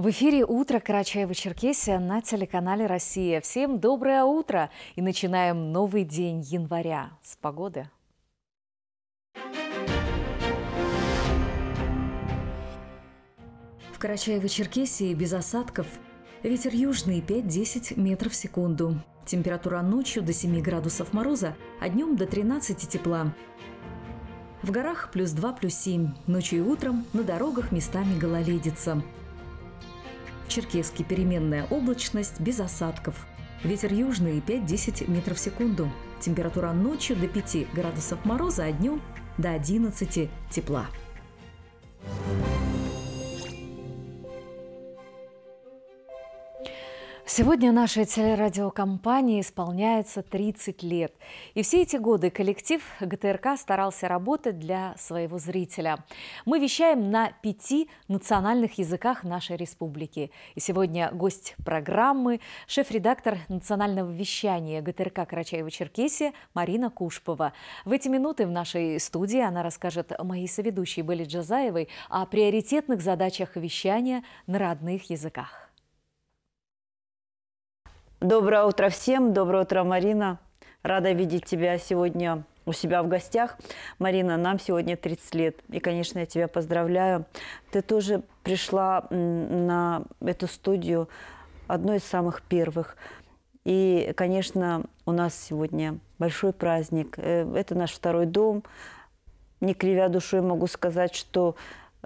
В эфире утро карачаево Карачаева-Черкесия» на телеканале «Россия». Всем доброе утро и начинаем новый день января с погоды. В Карачаево-Черкесии без осадков. Ветер южный 5-10 метров в секунду. Температура ночью до 7 градусов мороза, а днем до 13 тепла. В горах плюс 2, плюс 7. Ночью и утром на дорогах местами гололедица. Черкесске переменная облачность без осадков. Ветер южный 5-10 метров в секунду. Температура ночью до 5 градусов мороза, а днем до 11 тепла. Сегодня нашей телерадиокомпании исполняется 30 лет. И все эти годы коллектив ГТРК старался работать для своего зрителя. Мы вещаем на пяти национальных языках нашей республики. И сегодня гость программы – шеф-редактор национального вещания ГТРК Карачаева-Черкесия Марина Кушпова. В эти минуты в нашей студии она расскажет моей соведущей Белли Джазаевой о приоритетных задачах вещания на родных языках. Доброе утро всем. Доброе утро, Марина. Рада видеть тебя сегодня у себя в гостях. Марина, нам сегодня 30 лет. И, конечно, я тебя поздравляю. Ты тоже пришла на эту студию одной из самых первых. И, конечно, у нас сегодня большой праздник. Э, это наш второй дом. Не кривя душой могу сказать, что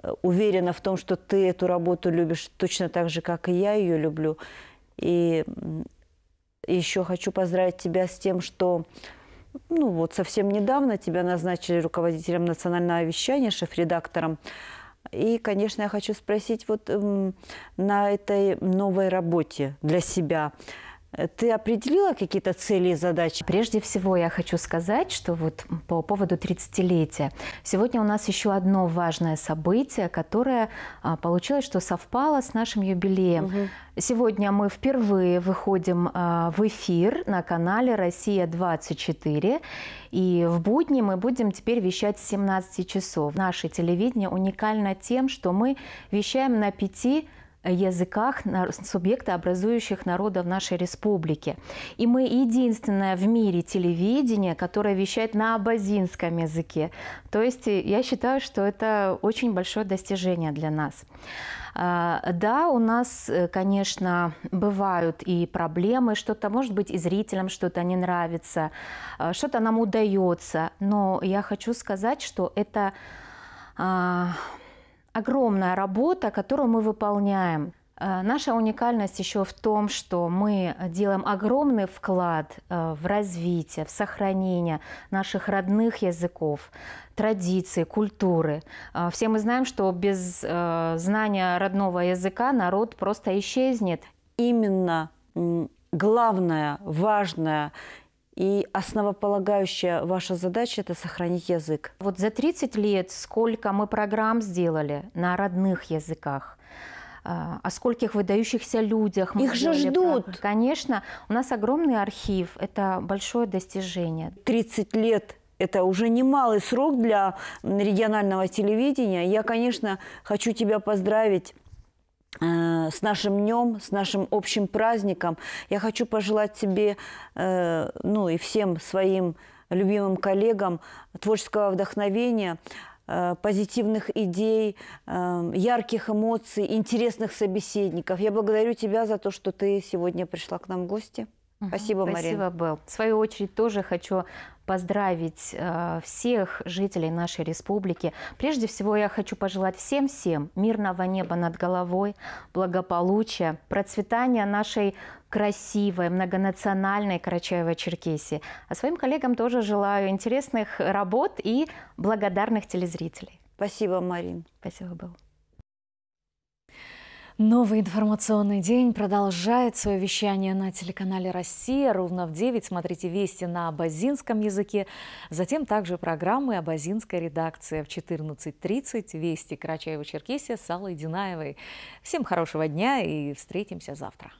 э, уверена в том, что ты эту работу любишь точно так же, как и я ее люблю. И еще хочу поздравить тебя с тем, что ну, вот совсем недавно тебя назначили руководителем национального вещания, шеф-редактором. И, конечно, я хочу спросить вот эм, на этой новой работе для себя – ты определила какие-то цели и задачи? Прежде всего я хочу сказать, что вот по поводу 30-летия. Сегодня у нас еще одно важное событие, которое а, получилось, что совпало с нашим юбилеем. Угу. Сегодня мы впервые выходим а, в эфир на канале «Россия-24». И в будни мы будем теперь вещать с 17 часов. Наше телевидение уникально тем, что мы вещаем на пяти языках субъекта, образующих народов нашей республики. И мы единственное в мире телевидение, которое вещает на абазинском языке. То есть э, я считаю, что это очень большое достижение для нас. А, да, у нас, э, конечно, бывают и проблемы, что-то, может быть, и зрителям что-то не нравится, а, что-то нам удается, но я хочу сказать, что это а, огромная работа, которую мы выполняем. Э, наша уникальность еще в том, что мы делаем огромный вклад э, в развитие, в сохранение наших родных языков, традиций, культуры. Э, все мы знаем, что без знания родного языка народ просто исчезнет. Именно главное, важное и основополагающая ваша задача – это сохранить язык. Вот за 30 лет сколько мы программ сделали на родных языках? А, о скольких выдающихся людях. Их же ждут. Про... Конечно, у нас огромный архив, это большое достижение. 30 лет это уже немалый срок для регионального телевидения. Я, конечно, хочу тебя поздравить Э, с нашим днем, с нашим общим праздником. Я хочу пожелать тебе, э, ну и всем своим любимым коллегам творческого вдохновения, э, позитивных идей, ярких эмоций, интересных собеседников. Я благодарю тебя за то, что ты сегодня пришла к нам в гости. Спасибо, Марина. Спасибо, Белл. В свою очередь тоже хочу поздравить э, всех жителей нашей республики. Прежде всего, я хочу пожелать всем-всем мирного неба над головой, благополучия, процветания нашей красивой, многонациональной Карачаево-Черкесии. А своим коллегам тоже желаю интересных работ и благодарных телезрителей. Спасибо, Марин. Спасибо, Белл. Новый информационный день продолжает свое вещание на телеканале «Россия». Ровно в 9 смотрите вести на абазинском языке. Затем также программы «Абазинская редакция» в 14.30. Вести Карачаева-Черкесия с Аллой Динаевой. Всем хорошего дня и встретимся завтра.